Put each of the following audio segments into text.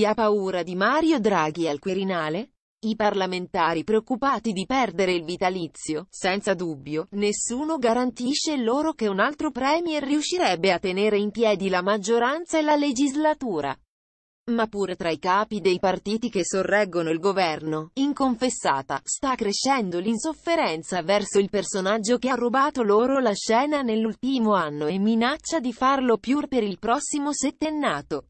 Chi ha paura di Mario Draghi al Quirinale? I parlamentari preoccupati di perdere il vitalizio, senza dubbio, nessuno garantisce loro che un altro premier riuscirebbe a tenere in piedi la maggioranza e la legislatura. Ma pure tra i capi dei partiti che sorreggono il governo, inconfessata, sta crescendo l'insofferenza verso il personaggio che ha rubato loro la scena nell'ultimo anno e minaccia di farlo pure per il prossimo settennato.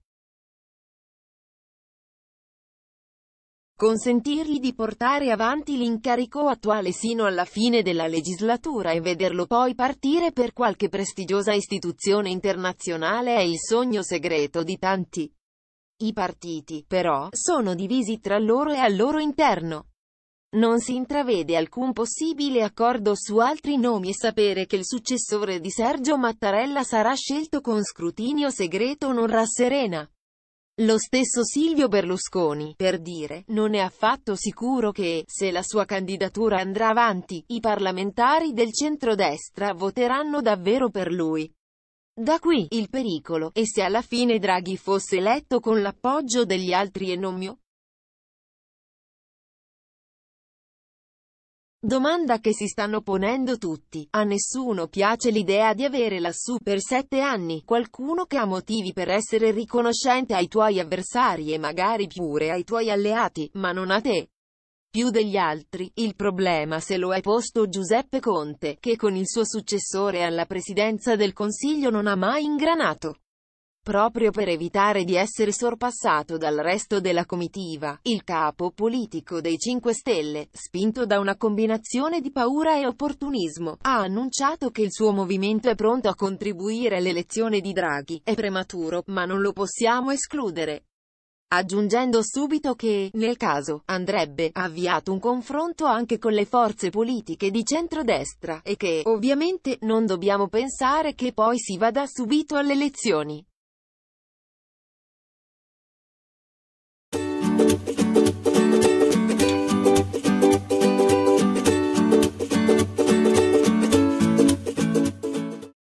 consentirgli di portare avanti l'incarico attuale sino alla fine della legislatura e vederlo poi partire per qualche prestigiosa istituzione internazionale è il sogno segreto di tanti. I partiti, però, sono divisi tra loro e al loro interno. Non si intravede alcun possibile accordo su altri nomi e sapere che il successore di Sergio Mattarella sarà scelto con scrutinio segreto non rasserena. Lo stesso Silvio Berlusconi, per dire, non è affatto sicuro che, se la sua candidatura andrà avanti, i parlamentari del centrodestra voteranno davvero per lui. Da qui, il pericolo, e se alla fine Draghi fosse eletto con l'appoggio degli altri e non mio, Domanda che si stanno ponendo tutti. A nessuno piace l'idea di avere lassù per sette anni qualcuno che ha motivi per essere riconoscente ai tuoi avversari e magari pure ai tuoi alleati, ma non a te. Più degli altri, il problema se lo è posto Giuseppe Conte, che con il suo successore alla presidenza del Consiglio non ha mai ingranato. Proprio per evitare di essere sorpassato dal resto della comitiva, il capo politico dei 5 Stelle, spinto da una combinazione di paura e opportunismo, ha annunciato che il suo movimento è pronto a contribuire all'elezione di Draghi. È prematuro, ma non lo possiamo escludere aggiungendo subito che, nel caso, andrebbe avviato un confronto anche con le forze politiche di centrodestra, e che, ovviamente, non dobbiamo pensare che poi si vada subito alle elezioni.